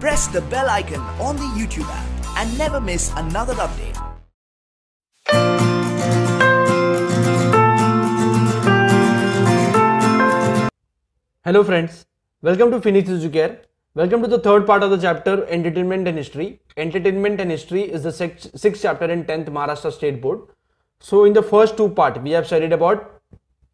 press the bell icon on the YouTube app and never miss another update. Hello friends, welcome to Phoenix Educare. Welcome to the third part of the chapter Entertainment and History. Entertainment and History is the sixth chapter in 10th Maharashtra State Board. So in the first two part we have studied about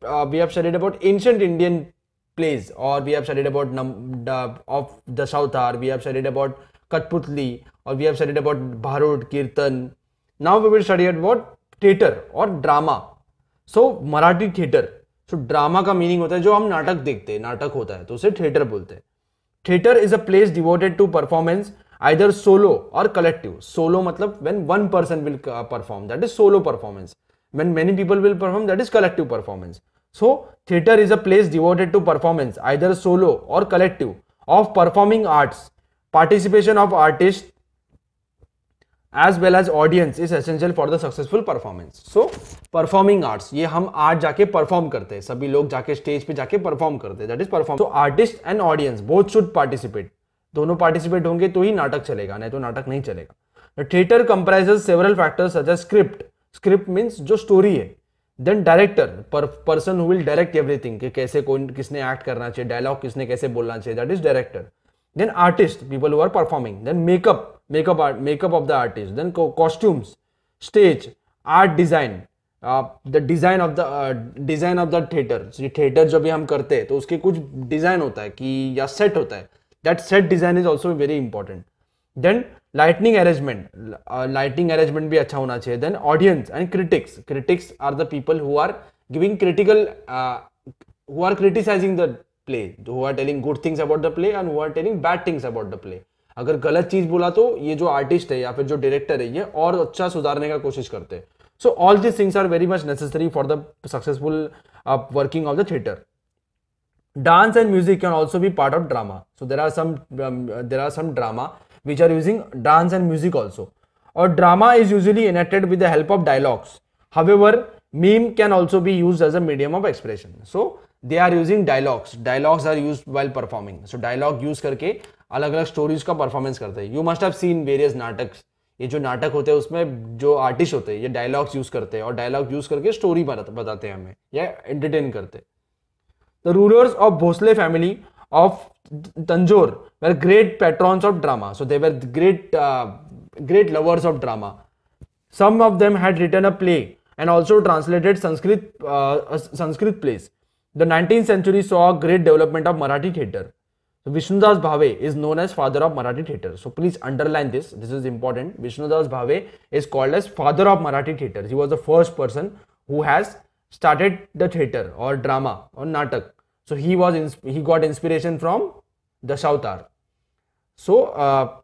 uh, we have studied about ancient Indian plays or we have studied about num, uh, of the Sautar, we have studied about Katputli or we have studied about Bharud, Kirtan. Now we will study about theatre or drama. So Marathi theatre. So so, drama का meaning होता है जो हम नाटक देखते हैं नाटक होता है तो उसे थिएटर बोलते हैं theatre is a place devoted to performance either solo or collective solo मतलब when one person will perform that is solo performance when many people will perform that is collective performance so theatre is a place devoted to performance either solo or collective of performing arts participation of artist as well as audience is essential for the successful performance so performing arts ये हम art जाके perform करते हैं सभी लोग जाके stage पे जाके परफॉर्म करते हैं that is perform so artist and audience both should participate दोनों पार्टिसिपेट होंगे तो ही नाटक चलेगा नहीं तो नाटक नहीं चलेगा theatre comprises several factors such as script script means जो स्टोरी है देन डायरेक्टर पर person who will direct everything कि कैसे कौन किसने एक्ट करना चाहिए डायलॉग किसने कैसे बोलना चाहिए that is director then artist people who are performing then makeup makeup makeup of the artist then costumes stage art design the design of the design of the theatre ये theatre जब भी हम करते हैं तो उसके कुछ डिज़ाइन होता है कि या सेट होता है that set design is also very important then lightning arrangement lighting arrangement भी अच्छा होना चाहिए then audience and critics critics are the people who are giving critical who are criticising the play who are telling good things about the play and who are telling bad things about the play अगर गलत चीज बोला तो ये जो artist है या फिर जो डायरेक्टर है ये और अच्छा सुधारने का कोशिश करते हैं so all this things are very much necessary for the successful working of the theatre dance and music can also be part of drama so there are some there are some drama which are using dance and music also और drama is usually enacted with the help of dialogues however mime can also be use as a medium of expression so they are using dialogues dialogues are use well performing so dialogue use करके अलग अलग stories का performance करते हैं you must have seen various नाटक ये जो नाटक होते हैं उसमें जो आर्टिस्ट होते हैं ये डायलॉग्स यूज करते हैं और डायलॉग यूज करके स्टोरी बताते हैं हमें या एंटरटेन करते the rulers of Bhosale family of Tanjore were great patrons of drama. So they were great, uh, great lovers of drama. Some of them had written a play and also translated Sanskrit, uh, Sanskrit plays. The 19th century saw a great development of Marathi theatre. So Vishnudas Bhave is known as father of Marathi theatre. So please underline this. This is important. Vishnudas Bhave is called as father of Marathi theatre. He was the first person who has started the theatre or drama or natak so he was he got inspiration from Dashavatar. So uh,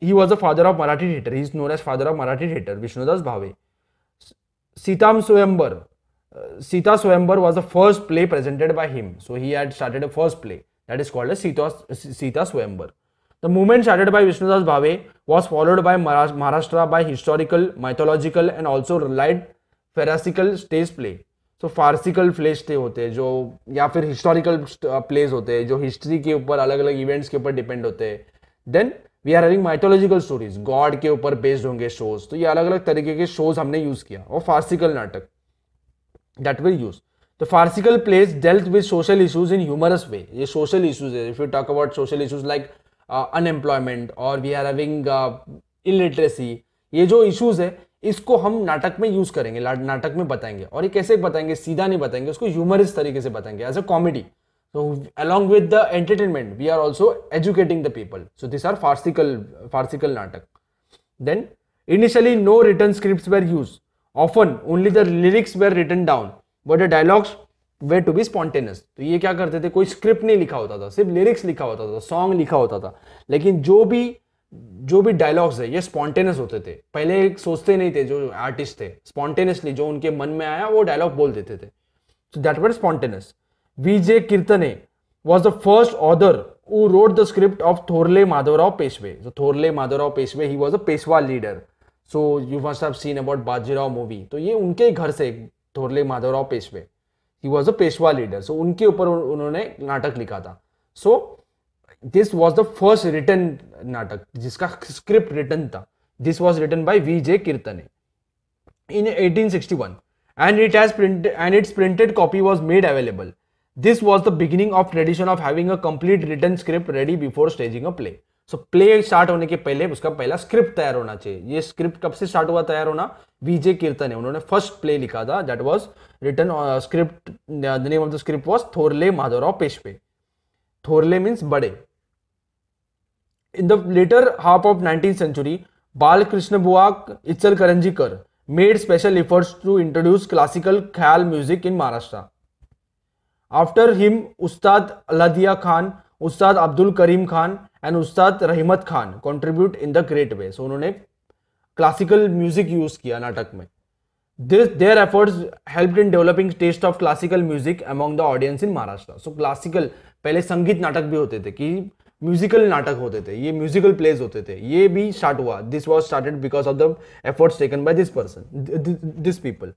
he was the father of Marathi theatre. He is known as father of Marathi theatre, Vishnudas Bhave. Sitam Swayambar. Uh, Sita Swayambar was the first play presented by him. So he had started a first play that is called as Sita, Sita Swayambar. The movement started by Vishnudas Bhave was followed by Maharashtra by historical, mythological and also light farcical stage play so farcical farcical plays थे होते हैं जो या फिर historical place uh, होते हैं जो history के ऊपर अलग अलग इवेंट्स के ऊपर डिपेंड होते हैं then we are having mythological stories god के ऊपर बेस्ड होंगे शोज तो ये अलग अलग तरीके के शोज हमने यूज किया और फारसिकल नाटक दैट विल यूज तो farcical plays dealt with social issues in humorous way ये सोशल इशूज है if you talk about social issues like unemployment और वी आर हैविंग इलिटरेसी ये जो इशूज है इसको हम नाटक में यूज करेंगे नाटक में बताएंगे और ये कैसे बताएंगे सीधा नहीं बताएंगे उसको ह्यूमरस तरीके से बताएंगे as a comedy so along with the entertainment we are also educating the people so this are farcical farcical नाटक then initially no written script were use often only the lyrics were written down but the dialogues were to be spontaneous तो ये क्या करते थे कोई script नहीं लिखा होता था सिर्फ लिरिक्स लिखा होता था सॉन्ग लिखा होता था लेकिन जो भी जो भी डायलॉग्स है ये स्पॉन्टेनियस होते थे पहले सोचते नहीं थे जो आर्टिस्ट थे स्पॉन्टेनियसली जो उनके मन में आया वो डायलॉग बोल देते थे so that were spontaneous V J Kirtane was the first author who wrote the script of Thorle Madhavrao Peshwe जो Thorle Madhavrao Peshwe he was a Peshwa leader so you must have seen about Bajirao movie तो ये उनके घर से Thorle Madhavrao Peshwe he was a Peshwa leader so उनके ऊपर उन्होंने नाटक लिखा था so this was the first written नाटक जिसका स्क्रिप्ट रिटर्न था this was written by V J Kirtane sixty one and it has print and its printed copy was made available this was the beginning of tradition of having a complete written script ready before staging a play so play start होने के पहले उसका पहला script तैयार होना चाहिए ये script कब से स्टार्ट हुआ तैयार होना विजय कीर्तन है उन्होंने फर्स्ट प्ले लिखा था that was written script the name of the script was Thorle Madhorao Peshwe Thorle means बड़े In the later half of 19th century, Balkrishna Buak Itzal Karanjikar made special efforts to introduce classical khayal music in Maharashtra. After him, Ustad Aladia Khan, Ustad Abdul Karim Khan and Ustad Rahimat Khan contribute in the great way. So उन्होंने classical music use किया नाटक में. This, their efforts helped in developing taste of classical music among the audience in Maharashtra. So classical पहले संगीत नाटक भी होते थे कि म्यूजिकल नाटक होते थे ये म्यूजिकल प्लेज होते थे ये भी स्टार्ट हुआ this was started because of the efforts taken by this person this people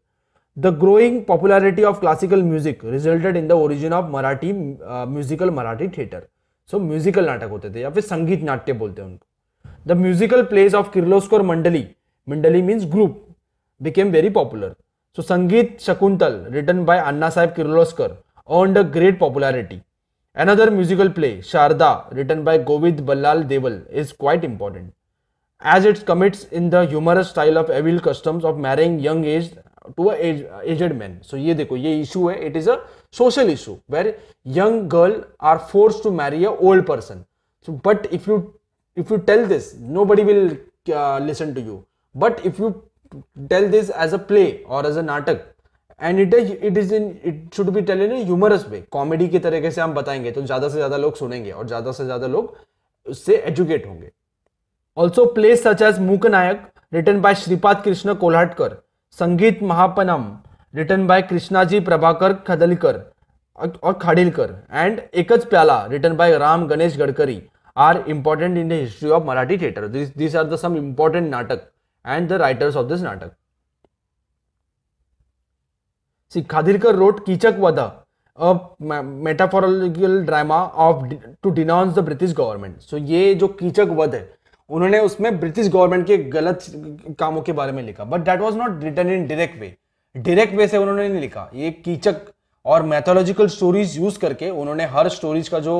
the growing popularity of classical music resulted in the origin of Marathi musical Marathi theatre so musical नाटक होते थे या फिर संगीत नाट्य बोलते हैं उनको the musical plays of Kirloskar Mandali mandali means group became very popular so Sangeet Shakuntal written by Anna Saheb Kirloskar earn a great popularity Another musical play, Sharda, written by Govind Ballal Deval, is quite important, as it commits in the humorous style of evil customs of marrying young aged to a age, aged men. So ये देखो ये issue है, it is a social issue where young girl are forced to marry a old person. So but if you if you tell this, nobody will uh, listen to you. But if you tell this as a play or as a natak, and it is it is in it should be tell in humorous way comedy के तरीके से हम बताएंगे तो ज़्यादा से ज़्यादा लोग सुनेंगे और ज़्यादा से ज़्यादा लोग उससे एजुकेट होंगे also place such as Mook Nayak written by Shripad Krishna Kolhatkar Sangeet Manapaman written by Krishnaji Prabhakar Khadilkar और Khadilkar and Ekach Pyala written by Ram Ganesh Gadkari are important in the history of Marathi theatre this are the some important natak and the writers of this natak Sikhadirkar wrote Kichak a metaphorological drama of to denounce the British government so ये जो कीचक वध है उन्होंने उसमें British government के गलत कामों के बारे में लिखा but that was not written in direct way direct way से उन्होंने नहीं लिखा ये कीचक और मैथोलॉजिकल स्टोरीज यूज करके उन्होंने हर स्टोरीज का जो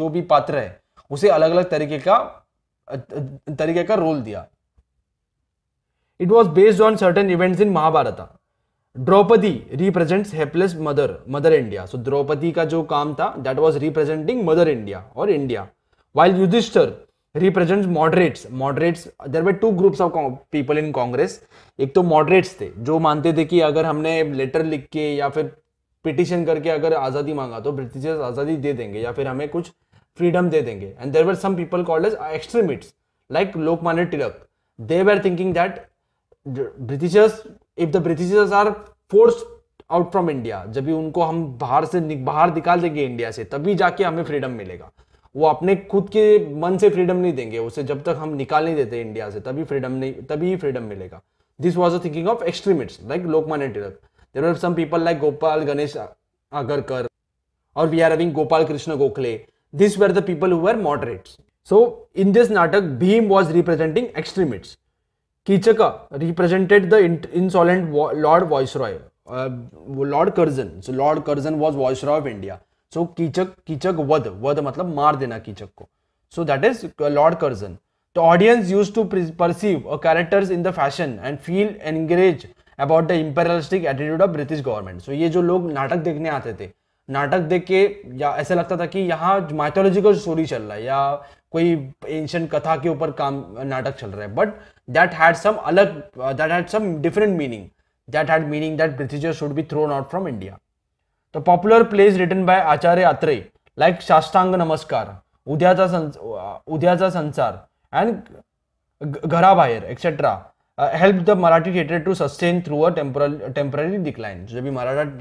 जो भी पात्र है उसे अलग अलग तरीके का तरीके का रोल दिया it was based on certain events in Mahabharata Draupadi represents helpless mother mother India so Draupadi का जो काम था that was representing mother India और India while Yudhishthir represent moderates moderates there were two groups of people in Congress एक तो moderates थे जो मानते थे कि अगर हमने लेटर लिख के या फिर पिटिशन करके अगर आज़ादी मांगा तो ब्रिटिशर्स आज़ादी दे देंगे या फिर हमें कुछ फ्रीडम दे देंगे and there were some people called as extremists like Lokmanya Tilak they were thinking that Britishers if the Britishers are force out from India जब भी उनको हम बाहर से बाहर निकाल देंगे इंडिया से तभी जाके हमें फ्रीडम मिलेगा वो अपने खुद के मन से फ्रीडम नहीं देंगे उसे जब तक हम निकाल नहीं देते इंडिया से तभी फ्रीडम नहीं तभी फ्रीडम मिलेगा this was a thinking of extremist like Lokmanya Tilak there are some people like Gopal Ganesh Agarkar और we are having Gopal Krishna Gokhale this were the people who are moderates so in this natak Bhim was representing extremist Kichak represented the insolent Lord viceroy Lord Curzon so Lord Curzon was viceroy of India so Kichak Kichak Vadh Vadh मतलब मार देना कीचक को सो that is Lord Curzon the audience use to perceive a characters in the fashion and feel enraged about the imperialistic attitude of British government so ये जो लोग नाटक देखने आते थे नाटक देख के या ऐसा लगता था कि यहाँ माइथोलॉजिकल स्टोरी चल रहा है या कोई एंशियंट कथा के ऊपर काम नाटक चल रहा है but that had some alag, uh, that had some different meaning that had meaning that Britishers should be thrown out from India. The popular plays written by Acharya Atre like Shastanga Namaskar, Udyacha, Sans uh, Udyacha Sansar and Gharabayar etc. Uh, helped the Marathi theatre to sustain through a temporal, temporary decline. जब भी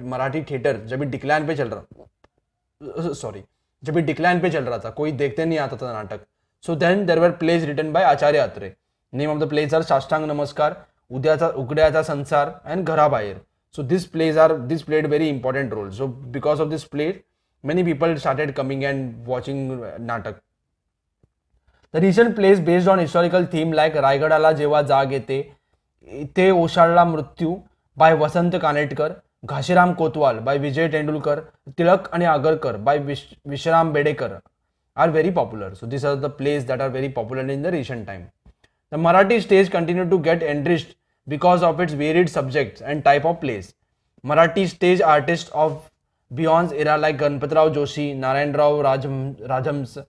Marathi theatre जब भी decline पे चल रहा sorry जब भी decline पे चल रहा था कोई देखते नहीं आता था नाटक so then there were plays written by Acharya Atre name of the plays are Sashtang Namaskar Udyacha Ughadyacha Sansar and Gharabaher so this plays are this played very important role so because of this play many people started coming and watching natak the recent plays based on historical theme like रायगडाला जेव्हा जाग येते ते ओशाळला मृत्यू bye वसंत कानेटकर घाशीराम कोतवाल bye विजय तेंडुलकर तिळक आणि Agarkar by विश Vishram Bedekar are very popular so this are the plays that are very popular in the recent time The Marathi stage continued to get enriched because of its varied subjects and type of plays. Marathi stage artists of Beyond's era like Ganpatrao Joshi, Narayan Rao Rajam, Rajams,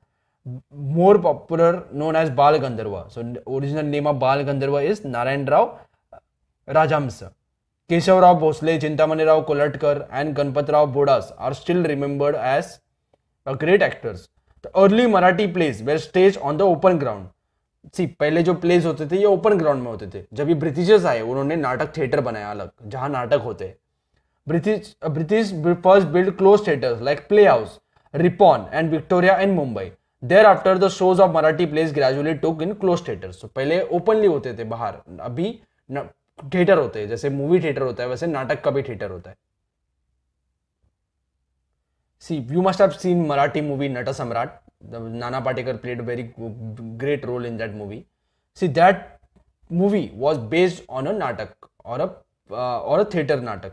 more popular known as Bal Gandharva. So original name of Bal Gandharva is Narayan Rao uh, Rajams. Rao, Bhosle, Chintamani Rao Kolatkar and Ganpatrao Bodas are still remembered as great actors. The early Marathi plays were staged on the open ground. See पहले जो place होते थे ये open ground में होते थे जब ये ब्रिटिशर्स आए उन्होंने नाटक थिएटर बनाया अलग जहाँ नाटक होते British British first build close theatres like play house Ripon and Victoria and Mumbai there after the shows of Marathi plays gradually took in close theatres पहले ओपनली होते थे बाहर अभी थिएटर होते हैं जैसे मूवी थिएटर होता है वैसे नाटक का भी थिएटर होता है see you must have seen Marathi movie Nat Samrat Nana Patekar played a very great role in that movie. See, that movie was based on a Natak or a uh, or a theater Natak.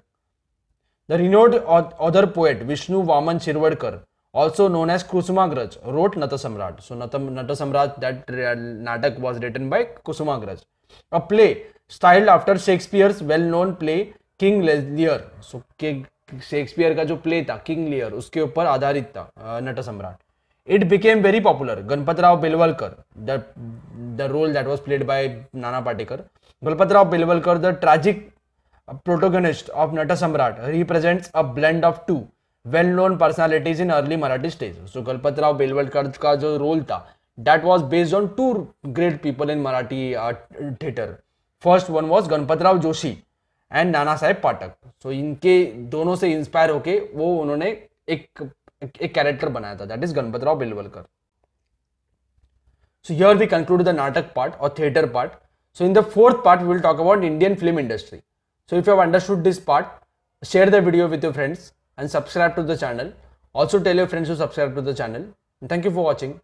The renowned other poet Vishnu Vaman Shirvadkar, also known as Kusumagraj, wrote Nata Samrat. So Nata, Nata Samrat, that uh, Natak was written by Kusumagraj. A play styled after Shakespeare's well-known play King Lear so के Shakespeare का जो play था King Lear उसके ऊपर आधारित था Nata Samrat. It became very popular Ganpatrao Belwalkar the role that was played by Nana Patekar Ganpatrao Belwalkar the tragic protagonist of Nat Samrat represents a blend of two well known personalities in early Marathi stage so Ganpatrao Belwalkar का जो रोल था that was based on two great people in Marathi theatre first one was Ganpatrao Joshi and Nana Saheb पाठक सो इनके दोनों से inspire होके वो उन्होंने एक एक कैरेक्टर बनाया था that is Ganpat Rao Belwalkar so here we conclude the natak part और theatre part so in the fourth part we will talk about Indian film industry so if you have understood this part share the video with your friends and subscribe to the channel also tell your friends to subscribe to the channel thank you for watching